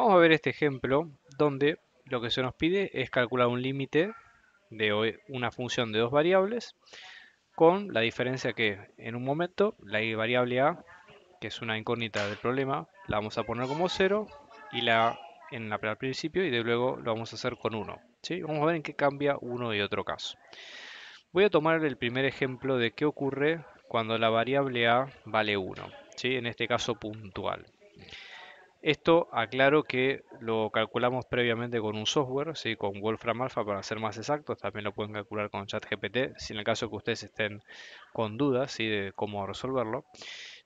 Vamos a ver este ejemplo donde lo que se nos pide es calcular un límite de una función de dos variables con la diferencia que en un momento la variable a, que es una incógnita del problema, la vamos a poner como 0 y la en la al principio y de luego lo vamos a hacer con 1. ¿sí? Vamos a ver en qué cambia uno y otro caso. Voy a tomar el primer ejemplo de qué ocurre cuando la variable a vale 1, ¿sí? en este caso puntual. Esto aclaro que lo calculamos previamente con un software, ¿sí? con Wolfram Alpha para ser más exactos, también lo pueden calcular con ChatGPT, si en el caso que ustedes estén con dudas de cómo resolverlo.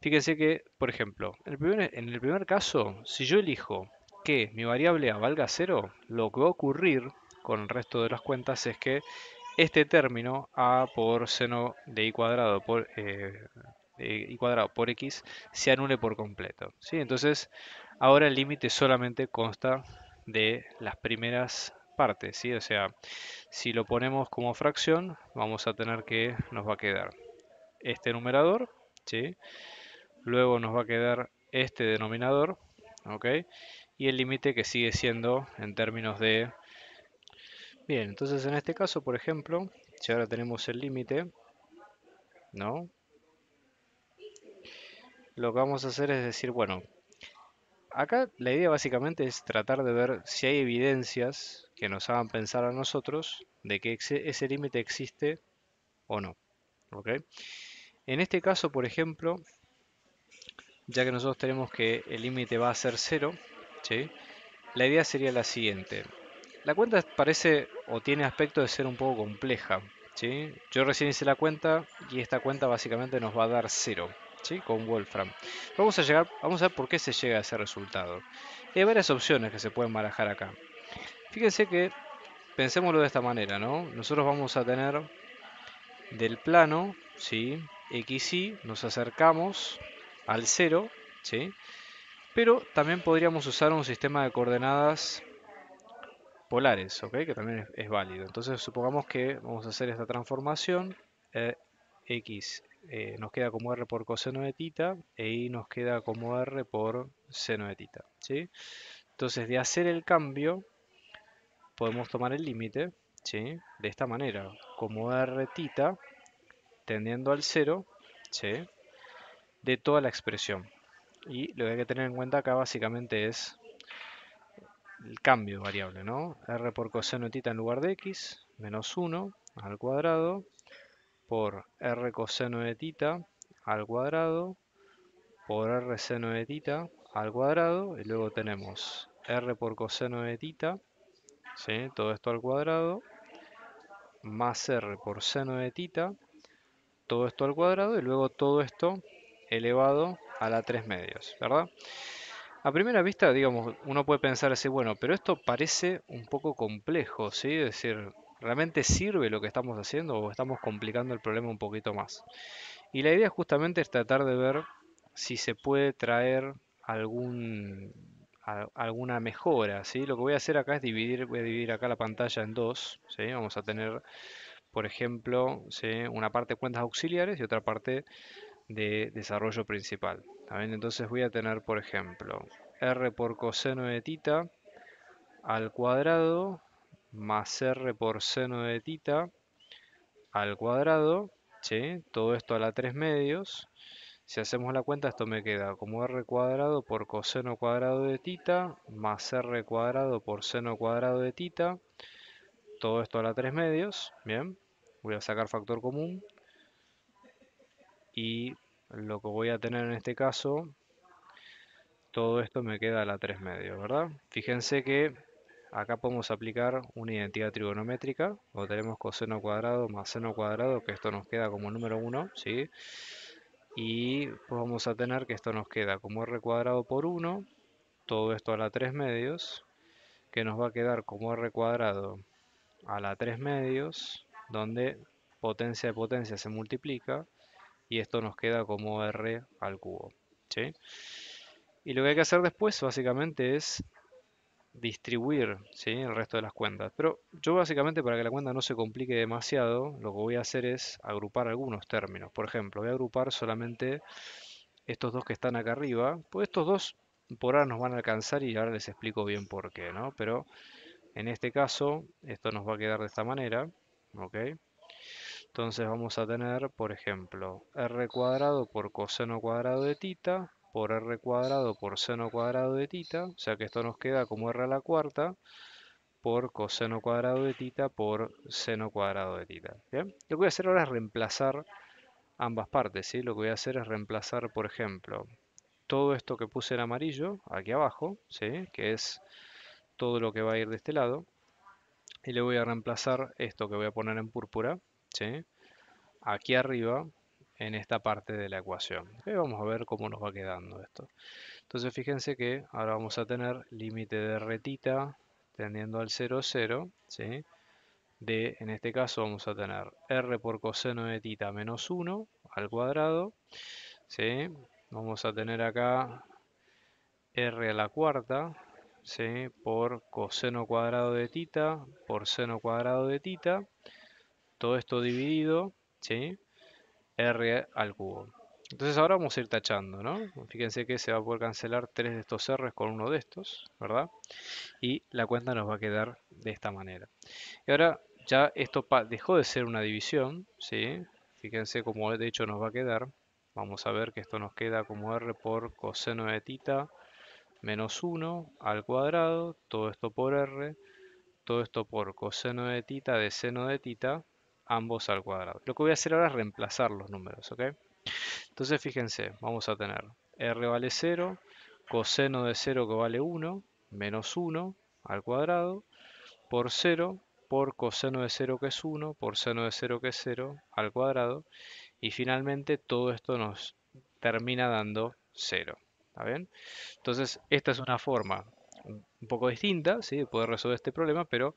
Fíjense que, por ejemplo, en el, primer, en el primer caso, si yo elijo que mi variable A valga 0, lo que va a ocurrir con el resto de las cuentas es que este término A por seno de i cuadrado por... y eh, cuadrado por x se anule por completo. ¿sí? Entonces, Ahora el límite solamente consta de las primeras partes, ¿sí? O sea, si lo ponemos como fracción, vamos a tener que nos va a quedar este numerador, ¿sí? Luego nos va a quedar este denominador, ¿ok? Y el límite que sigue siendo en términos de... Bien, entonces en este caso, por ejemplo, si ahora tenemos el límite, ¿no? Lo que vamos a hacer es decir, bueno, acá la idea básicamente es tratar de ver si hay evidencias que nos hagan pensar a nosotros de que ese límite existe o no. En este caso, por ejemplo, ya que nosotros tenemos que el límite va a ser cero la idea sería la siguiente. La cuenta parece o tiene aspecto de ser un poco compleja. ¿sí? Yo recién hice la cuenta y esta cuenta básicamente nos va a dar cero con Wolfram. Vamos a, llegar, vamos a ver por qué se llega a ese resultado. Hay varias opciones que se pueden barajar acá. Fíjense que, pensémoslo de esta manera, ¿no? Nosotros vamos a tener del plano, ¿sí? XY, nos acercamos al cero, ¿sí? Pero también podríamos usar un sistema de coordenadas polares, ¿ok? Que también es, válido. Entonces supongamos que vamos a hacer esta transformación eh, X eh, nos queda como r por coseno de tita e y nos queda como r por seno de tita. ¿sí? Entonces de hacer el cambio podemos tomar el límite de esta manera, como r tita tendiendo al cero de toda la expresión. Y lo que hay que tener en cuenta acá básicamente es el cambio de variable, ¿no? r por coseno de tita en lugar de x, menos 1 al cuadrado, por r coseno de tita al cuadrado por r seno de tita al cuadrado y luego tenemos r por coseno de tita, ¿sí? todo esto al cuadrado, más r por seno de tita, todo esto al cuadrado y luego todo esto elevado a la 3 medios, ¿verdad? A primera vista, digamos, uno puede pensar así, bueno, pero esto parece un poco complejo, ¿sí? Es decir, ¿Realmente sirve lo que estamos haciendo o estamos complicando el problema un poquito más? Y la idea justamente es tratar de ver si se puede traer algún, alguna mejora. ¿sí? Lo que voy a hacer acá es dividir, voy a dividir acá la pantalla en dos. ¿sí? Vamos a tener, por ejemplo, una parte de cuentas auxiliares y otra parte de desarrollo principal. Entonces voy a tener, por ejemplo, r por coseno de tita al cuadrado más r por seno de tita al cuadrado, todo esto a la 3 medios. Si hacemos la cuenta esto me queda como r cuadrado por coseno cuadrado de tita más r cuadrado por seno cuadrado de tita. Todo esto a la 3 medios, bien. Voy a sacar factor común. Y lo que voy a tener en este caso, todo esto me queda a la 3 medios, ¿verdad? Fíjense que Acá podemos aplicar una identidad trigonométrica, o tenemos coseno cuadrado más seno cuadrado, que esto nos queda como número 1, ¿sí? Y pues vamos a tener que esto nos queda como r cuadrado por 1, todo esto a la 3 medios, que nos va a quedar como r cuadrado a la 3 medios, donde potencia de potencia se multiplica, y esto nos queda como r al cubo, ¿sí? Y lo que hay que hacer después básicamente es distribuir el resto de las cuentas. Pero yo básicamente para que la cuenta no se complique demasiado, lo que voy a hacer es agrupar algunos términos. Por ejemplo, voy a agrupar solamente estos dos que están acá arriba. Pues estos dos por ahora nos van a alcanzar y ahora les explico bien por qué, ¿no? Pero en este caso, esto nos va a quedar de esta manera, ¿ok? Entonces vamos a tener, por ejemplo, r cuadrado por coseno cuadrado de tita por r cuadrado por seno cuadrado de tita, o sea que esto nos queda como r a la cuarta por coseno cuadrado de tita por seno cuadrado de tita. Lo que voy a hacer ahora es reemplazar ambas partes, ¿sí? Lo que voy a hacer es reemplazar, por ejemplo, todo esto que puse en amarillo, aquí abajo, Que es todo lo que va a ir de este lado. Y le voy a reemplazar esto que voy a poner en púrpura, Aquí arriba en esta parte de la ecuación. vamos a ver cómo nos va quedando esto. Entonces fíjense que ahora vamos a tener límite de retita tendiendo al 0, 0, ¿sí? de, en este caso vamos a tener r por coseno de tita menos 1 al cuadrado, ¿sí? vamos a tener acá r a la cuarta, ¿sí? por coseno cuadrado de tita, por seno cuadrado de tita, todo esto dividido, ¿sí? R al cubo. Entonces ahora vamos a ir tachando, ¿no? Fíjense que se va a poder cancelar tres de estos R con uno de estos, ¿verdad? Y la cuenta nos va a quedar de esta manera. Y ahora ya esto dejó de ser una división, ¿sí? Fíjense cómo de hecho nos va a quedar. Vamos a ver que esto nos queda como R por coseno de tita menos 1 al cuadrado, todo esto por R, todo esto por coseno de tita de seno de tita, ambos al cuadrado. Lo que voy a hacer ahora es reemplazar los números, ¿ok? Entonces fíjense, vamos a tener r vale 0, coseno de 0 que vale 1, menos 1 al cuadrado, por 0, por coseno de 0 que es 1, por seno de 0 que es 0 al cuadrado, y finalmente todo esto nos termina dando 0. ¿Está bien? Entonces, esta es una forma un poco distinta ¿sí? de poder resolver este problema, pero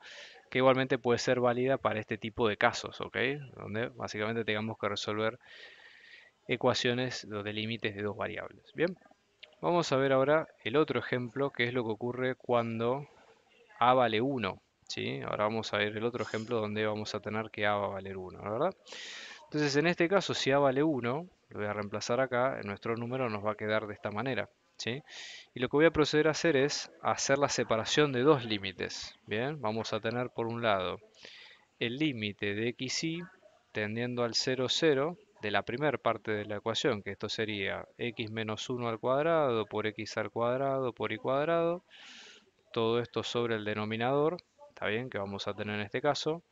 que igualmente puede ser válida para este tipo de casos, ¿ok? Donde básicamente tengamos que resolver ecuaciones de límites de dos variables. Bien, vamos a ver ahora el otro ejemplo, que es lo que ocurre cuando A vale 1. ¿sí? Ahora vamos a ver el otro ejemplo donde vamos a tener que A va a valer 1, ¿verdad? Entonces en este caso, si A vale 1, lo voy a reemplazar acá, nuestro número nos va a quedar de esta manera. Y lo que voy a proceder a hacer es hacer la separación de dos límites, ¿bien? Vamos a tener por un lado el límite de xy tendiendo al 0, 0 de la primera parte de la ecuación, que esto sería x menos 1 al cuadrado por x al cuadrado por y cuadrado, todo esto sobre el denominador, está bien, que vamos a tener en este caso,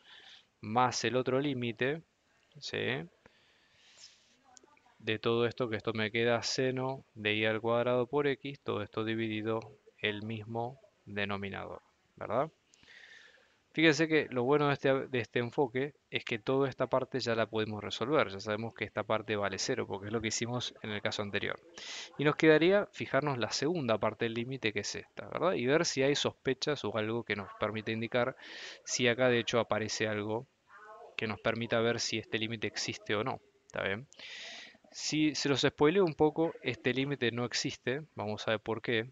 más el otro límite, ¿sí? de todo esto, que esto me queda seno de y al cuadrado por x, todo esto dividido el mismo denominador, ¿verdad? Fíjense que lo bueno de este, de este, enfoque es que toda esta parte ya la podemos resolver, ya sabemos que esta parte vale cero, porque es lo que hicimos en el caso anterior. Y nos quedaría fijarnos la segunda parte del límite, que es esta, ¿verdad? Y ver si hay sospechas o algo que nos permite indicar si acá de hecho aparece algo que nos permita ver si este límite existe o no, ¿está bien? Si se los spoileo un poco, este límite no existe, vamos a ver por qué,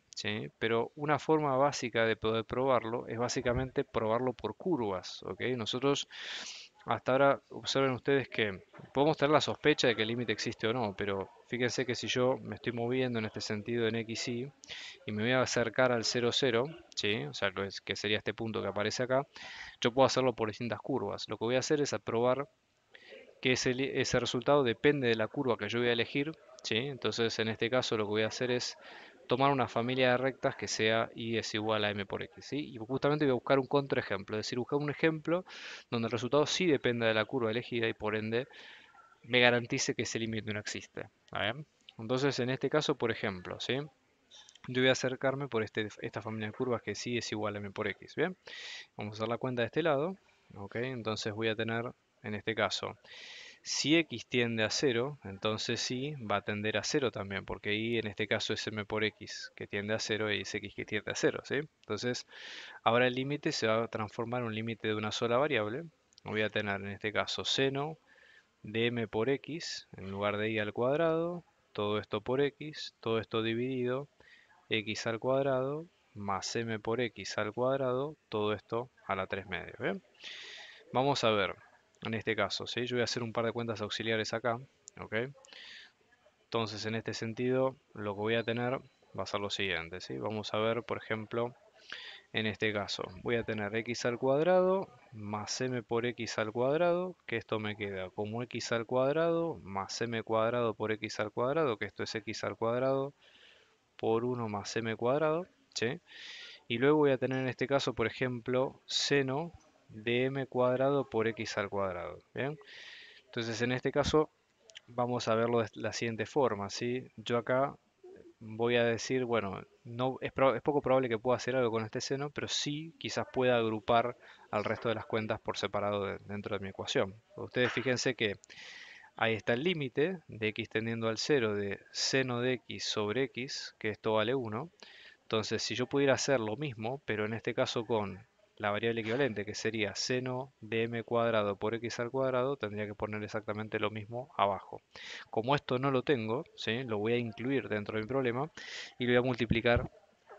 pero una forma básica de poder probarlo es básicamente probarlo por curvas. ¿ok? Nosotros hasta ahora observen ustedes que podemos tener la sospecha de que el límite existe o no, pero fíjense que si yo me estoy moviendo en este sentido en XY y me voy a acercar al 00, 0, ¿sí? o sea, que sería este punto que aparece acá, yo puedo hacerlo por distintas curvas. Lo que voy a hacer es probar que ese, resultado depende de la curva que yo voy a elegir. ¿sí? Entonces, en este caso, lo que voy a hacer es tomar una familia de rectas que sea y es igual a m por x. Y justamente voy a buscar un contraejemplo, es decir, buscar un ejemplo donde el resultado sí dependa de la curva elegida y por ende me garantice que ese límite no existe. Entonces, en este caso, por ejemplo, ¿sí? yo voy a acercarme por este, esta familia de curvas que sí es igual a m por x. ¿bien? Vamos a hacer la cuenta de este lado. Entonces voy a tener en este caso. Si x tiende a 0, entonces y va a tender a 0 también, porque y en este caso es m por x que tiende a 0 y es x que tiende a 0. ¿sí? Entonces, ahora el límite se va a transformar en un límite de una sola variable. Voy a tener en este caso seno de m por x en lugar de y al cuadrado, todo esto por x, todo esto dividido, x al cuadrado más m por x al cuadrado, todo esto a la 3 medios. Vamos a ver, en este caso, ¿sí? yo voy a hacer un par de cuentas auxiliares acá, ¿ok? Entonces, en este sentido, lo que voy a tener va a ser lo siguiente, Vamos a ver, por ejemplo, en este caso, voy a tener x al cuadrado más m por x al cuadrado, que esto me queda como x al cuadrado más m cuadrado por x al cuadrado, que esto es x al cuadrado por 1 más m cuadrado, Y luego voy a tener en este caso, por ejemplo, seno m cuadrado por x al cuadrado. ¿bien? Entonces en este caso vamos a verlo de la siguiente forma. ¿sí? Yo acá voy a decir, bueno, no, es, poco probable que pueda hacer algo con este seno, pero sí quizás pueda agrupar al resto de las cuentas por separado dentro de mi ecuación. Ustedes fíjense que ahí está el límite de x tendiendo al 0 de seno de x sobre x, que esto vale 1. Entonces, si yo pudiera hacer lo mismo, pero en este caso con la variable equivalente, que sería seno de m cuadrado por x al cuadrado, tendría que poner exactamente lo mismo abajo. Como esto no lo tengo, ¿sí? lo voy a incluir dentro de mi problema y lo voy a multiplicar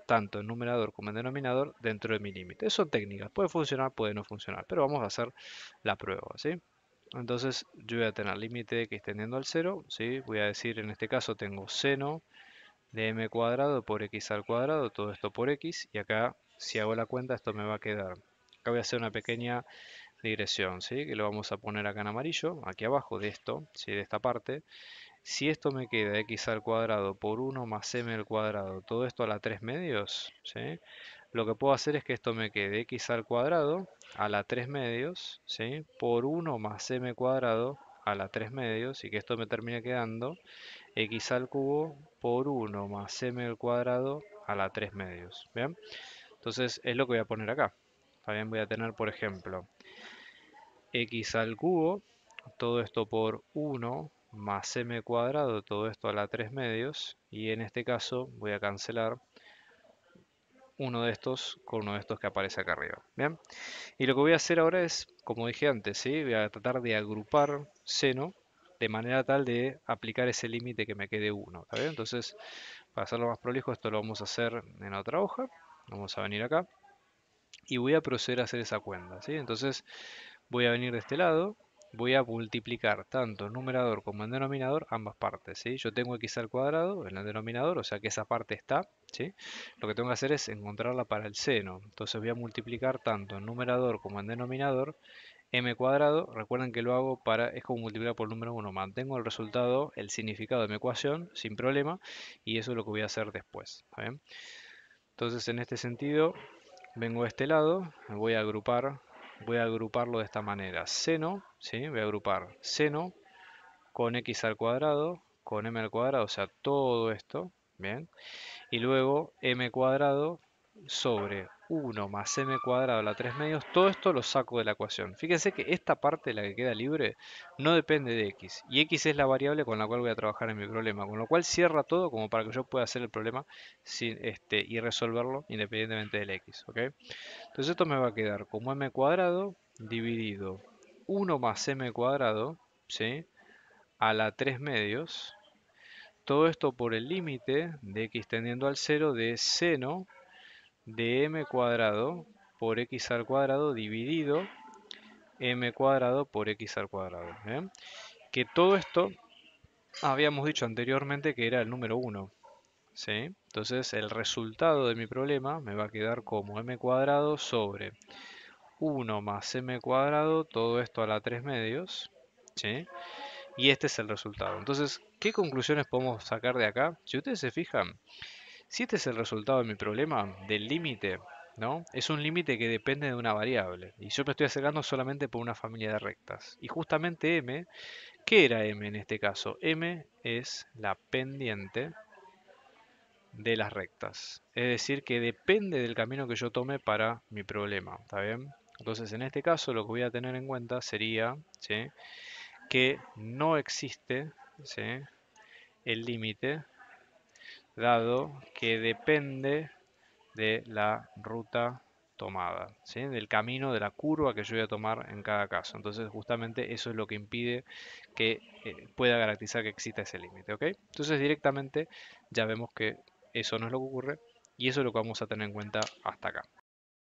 tanto en numerador como en denominador dentro de mi límite. Son técnicas, puede funcionar, puede no funcionar, pero vamos a hacer la prueba. Entonces yo voy a tener límite de x tendiendo al 0, ¿sí? voy a decir en este caso tengo seno de m cuadrado por x al cuadrado, todo esto por x, y acá si hago la cuenta esto me va a quedar. Acá voy a hacer una pequeña digresión, ¿sí? que lo vamos a poner acá en amarillo, aquí abajo de esto, ¿sí? de esta parte. Si esto me queda x al cuadrado por 1 más m al cuadrado, todo esto a la 3 medios, ¿sí? lo que puedo hacer es que esto me quede x al cuadrado a la 3 medios ¿sí? por 1 más m cuadrado a la 3 medios y que esto me termine quedando x al cubo por 1 más m al cuadrado a la 3 medios. ¿bien? Entonces es lo que voy a poner acá. También voy a tener, por ejemplo, x al cubo, todo esto por 1 más m cuadrado, todo esto a la 3 medios. Y en este caso voy a cancelar uno de estos con uno de estos que aparece acá arriba. Bien, y lo que voy a hacer ahora es, como dije antes, ¿sí? voy a tratar de agrupar seno de manera tal de aplicar ese límite que me quede 1. Entonces, para hacerlo más prolijo, esto lo vamos a hacer en otra hoja. Vamos a venir acá y voy a proceder a hacer esa cuenta. ¿sí? Entonces voy a venir de este lado, voy a multiplicar tanto en numerador como en denominador ambas partes. ¿sí? Yo tengo x al cuadrado en el denominador, o sea que esa parte está. ¿sí? Lo que tengo que hacer es encontrarla para el seno. Entonces voy a multiplicar tanto en numerador como en denominador m cuadrado. Recuerden que lo hago para, es como multiplicar por número 1. Mantengo el resultado, el significado de mi ecuación sin problema y eso es lo que voy a hacer después. Entonces en este sentido, vengo a este lado, voy a agrupar, voy a agruparlo de esta manera. Seno, ¿sí? voy a agrupar seno con x al cuadrado, con m al cuadrado, o sea, todo esto, ¿bien? Y luego m cuadrado sobre 1 más m cuadrado a la 3 medios, todo esto lo saco de la ecuación. Fíjense que esta parte, la que queda libre, no depende de x. Y x es la variable con la cual voy a trabajar en mi problema, con lo cual cierra todo como para que yo pueda hacer el problema sin, este, y resolverlo independientemente del x. Entonces esto me va a quedar como m cuadrado dividido 1 más m cuadrado ¿sí? a la 3 medios. Todo esto por el límite de x tendiendo al 0 de seno de m cuadrado por x al cuadrado dividido m cuadrado por x al cuadrado. ¿eh? Que todo esto habíamos dicho anteriormente que era el número 1. ¿sí? Entonces el resultado de mi problema me va a quedar como m cuadrado sobre 1 más m cuadrado, todo esto a la 3 medios. Y este es el resultado. Entonces, ¿qué conclusiones podemos sacar de acá? Si ustedes se fijan, si este es el resultado de mi problema, del límite, ¿no? Es un límite que depende de una variable. Y yo me estoy acercando solamente por una familia de rectas. Y justamente m, ¿qué era m en este caso? m es la pendiente de las rectas. Es decir, que depende del camino que yo tome para mi problema, ¿está bien? Entonces, en este caso, lo que voy a tener en cuenta sería que no existe el límite dado que depende de la ruta tomada, del camino, de la curva que yo voy a tomar en cada caso. Entonces, justamente eso es lo que impide que eh, pueda garantizar que exista ese límite. Entonces, directamente ya vemos que eso no es lo que ocurre y eso es lo que vamos a tener en cuenta hasta acá.